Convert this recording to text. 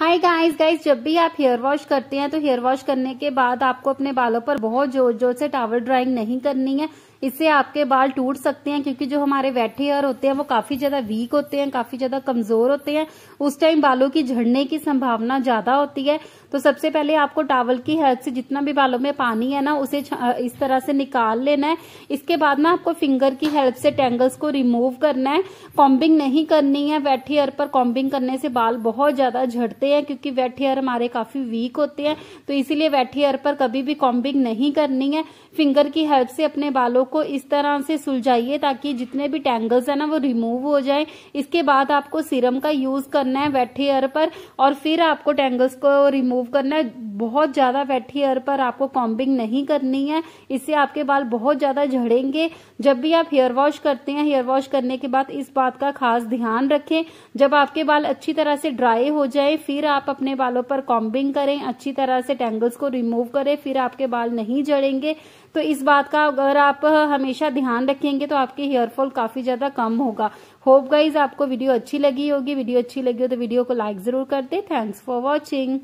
hi guys guys जब भी आप हेयर वॉश करते हैं तो हेयर वॉश करने के बाद आपको अपने बालों पर बहुत जोर जोर से टावर ड्राइंग नहीं करनी है इससे आपके बाल टूट सकते हैं क्योंकि जो हमारे वेट हेयर होते हैं वो काफी ज्यादा वीक होते हैं काफी ज्यादा कमजोर होते हैं उस टाइम बालों की झड़ने की संभावना ज्यादा होती है तो सबसे पहले आपको टावल की हेल्प से जितना भी बालों में पानी है ना उसे इस तरह से निकाल लेना है इसके बाद ना आपको फिंगर की हेल्प से टेंगल्स को रिमूव करना है कॉम्बिंग नहीं करनी है वेट हेयर पर कॉम्बिंग करने से बाल बहुत ज्यादा झड़ते हैं क्योंकि वेट हेयर हमारे काफी वीक होते हैं तो इसीलिए वेट हेयर पर कभी भी कॉम्बिंग नहीं करनी है फिंगर की हेल्प से अपने बालों को इस तरह से सुलझाइए ताकि जितने भी टैंगल्स है ना वो रिमूव हो जाए इसके बाद आपको सिरम का यूज करना है वेट हेयर पर और फिर आपको टैंगल्स को रिमूव करना है बहुत ज्यादा वेट हेयर पर आपको कॉम्बिंग नहीं करनी है इससे आपके बाल बहुत ज्यादा झड़ेंगे जब भी आप हेयर वॉश करते हैं हेयर वॉश करने के बाद इस बात का खास ध्यान रखें जब आपके बाल अच्छी तरह से ड्राई हो जाए फिर आप अपने बालों पर कॉम्बिंग करें अच्छी तरह से टैंगल्स को रिमूव करें फिर आपके बाल नहीं जड़ेंगे तो इस बात का अगर आप हमेशा ध्यान रखेंगे तो आपके हेयरफॉल काफ़ी ज़्यादा कम होगा होप गाइज आपको वीडियो अच्छी लगी होगी वीडियो अच्छी लगी हो तो वीडियो को लाइक ज़रूर कर दे थैंक्स फॉर वॉचिंग